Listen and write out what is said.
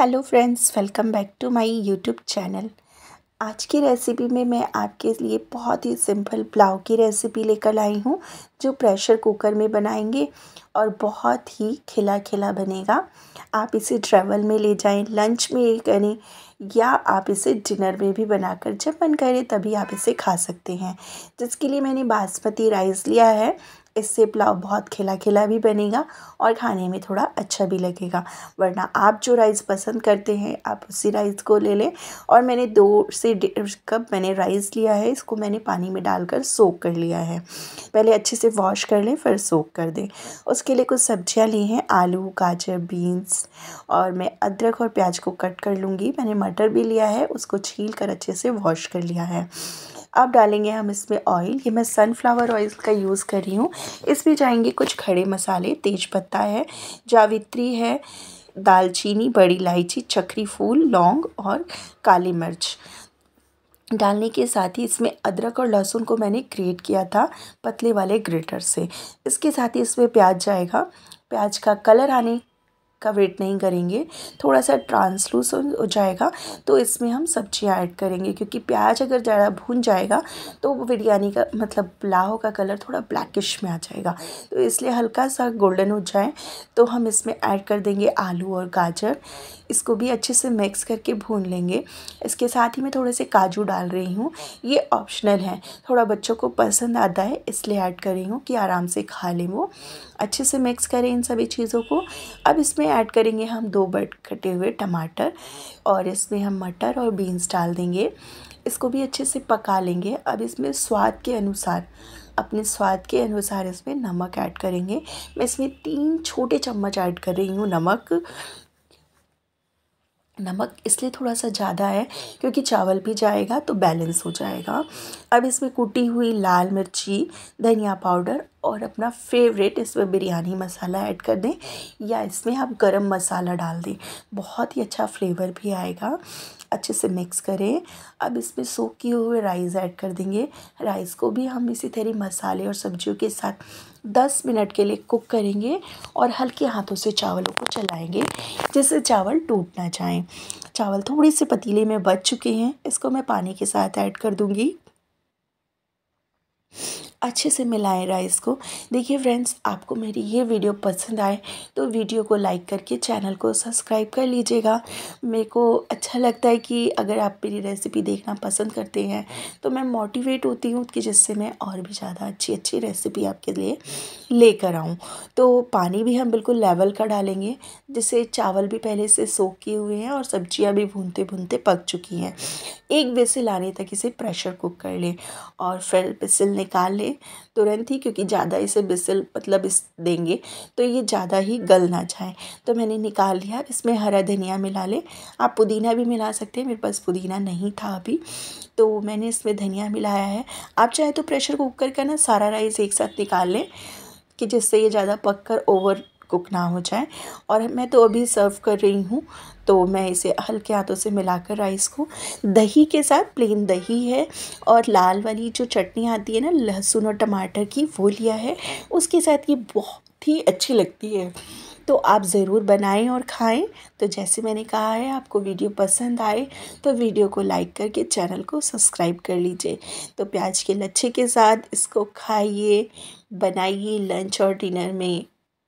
hello friends welcome back to my YouTube channel आज की recipe में मैं आपके लिए बहुत ही सिंपल पुलाव की रेसिपी लेकर आई हूँ जो प्रेशर कुकर में बनाएंगे और बहुत ही खिला खिला बनेगा आप इसे ट्रैवल में ले जाएं लंच में करें या आप इसे डिनर में भी बनाकर जब मन करे तभी आप इसे खा सकते हैं जिसके लिए मैंने बासमती राइस लिया है इससे पुलाव बहुत खिला खिला भी बनेगा और खाने में थोड़ा अच्छा भी लगेगा वरना आप जो राइस पसंद करते हैं आप उसी राइस को ले लें और मैंने दो से डेढ़ कप मैंने राइस लिया है इसको मैंने पानी में डालकर सोख कर लिया है पहले अच्छे से वॉश कर लें फिर सोख कर दें उसके लिए कुछ सब्जियाँ ली हैं आलू गाजर बीन्स और मैं अदरक और प्याज को कट कर लूँगी मैंने मटर भी लिया है उसको छील कर अच्छे से वॉश कर लिया है अब डालेंगे हम इसमें ऑयल ये मैं सनफ्लावर ऑयल का यूज़ कर रही हूँ इसमें जाएंगे कुछ खड़े मसाले तेज पत्ता है जावित्री है दालचीनी बड़ी इलायची चक्री फूल लौंग और काली मिर्च डालने के साथ ही इसमें अदरक और लहसुन को मैंने क्रिएट किया था पतले वाले ग्रेटर से इसके साथ ही इसमें प्याज जाएगा प्याज का कलर आने का वेट नहीं करेंगे थोड़ा सा ट्रांसलूस हो जाएगा तो इसमें हम सब्जियाँ ऐड करेंगे क्योंकि प्याज अगर ज़्यादा भून जाएगा तो बिरयानी का मतलब पुलाव का कलर थोड़ा ब्लैकिश में आ जाएगा तो इसलिए हल्का सा गोल्डन हो जाए तो हम इसमें ऐड कर देंगे आलू और गाजर इसको भी अच्छे से मिक्स करके भून लेंगे इसके साथ ही मैं थोड़े से काजू डाल रही हूँ ये ऑप्शनल है थोड़ा बच्चों को पसंद आता है इसलिए ऐड कर रही हूँ कि आराम से खा लें वो अच्छे से मिक्स करें इन सभी चीज़ों को अब इसमें इसमें ऐड करेंगे हम दो बट कटे हुए टमाटर और इसमें हम मटर और बीन्स डाल देंगे इसको भी अच्छे से पका लेंगे अब इसमें स्वाद के अनुसार अपने स्वाद के अनुसार इसमें नमक ऐड करेंगे मैं इसमें तीन छोटे चम्मच ऐड कर रही हूँ नमक नमक इसलिए थोड़ा सा ज़्यादा है क्योंकि चावल भी जाएगा तो बैलेंस हो जाएगा अब इसमें कूटी हुई लाल मिर्ची धनिया पाउडर और अपना फेवरेट इसमें बिरयानी मसाला ऐड कर दें या इसमें आप गरम मसाला डाल दें बहुत ही अच्छा फ्लेवर भी आएगा अच्छे से मिक्स करें अब इसमें सूख किए हुए राइस ऐड कर देंगे राइस को भी हम इसी तरह मसाले और सब्जियों के साथ दस मिनट के लिए कुक करेंगे और हल्के हाथों से चावलों को चलाएंगे जिससे चावल टूट ना जाए चावल थोड़े से पतीले में बच चुके हैं इसको मैं पानी के साथ ऐड कर दूँगी अच्छे से मिलाएं राइस को देखिए फ्रेंड्स आपको मेरी ये वीडियो पसंद आए तो वीडियो को लाइक करके चैनल को सब्सक्राइब कर लीजिएगा मेरे को अच्छा लगता है कि अगर आप मेरी रेसिपी देखना पसंद करते हैं तो मैं मोटिवेट होती हूँ कि जिससे मैं और भी ज़्यादा अच्छी अच्छी रेसिपी आपके लिए लेकर आऊँ तो पानी भी हम बिल्कुल लेवल का डालेंगे जिससे चावल भी पहले से सोख किए हुए हैं और सब्जियाँ भी भूनते भूनते पक चुकी हैं एक बेसिल आने तक इसे प्रेशर कुक कर लें और फिर बेसिल निकाल लें है तुरंत ही क्योंकि ज़्यादा इसे बिसल मतलब इस देंगे तो ये ज़्यादा ही गल ना जाए तो मैंने निकाल लिया इसमें हरा धनिया मिला ले आप पुदीना भी मिला सकते हैं मेरे पास पुदीना नहीं था अभी तो मैंने इसमें धनिया मिलाया है आप चाहे तो प्रेशर कुकर का ना सारा राइस एक साथ निकाल लें कि जिससे ये ज़्यादा पक कर ओवर कुक ना हो जाए और मैं तो अभी सर्व कर रही हूँ तो मैं इसे हल्के हाथों से मिलाकर राइस को दही के साथ प्लेन दही है और लाल वाली जो चटनी आती है ना लहसुन और टमाटर की वो लिया है उसके साथ ये बहुत ही अच्छी लगती है तो आप ज़रूर बनाएं और खाएं तो जैसे मैंने कहा है आपको वीडियो पसंद आए तो वीडियो को लाइक करके चैनल को सब्सक्राइब कर लीजिए तो प्याज के लच्छे के साथ इसको खाइए बनाइए लंच और डिनर में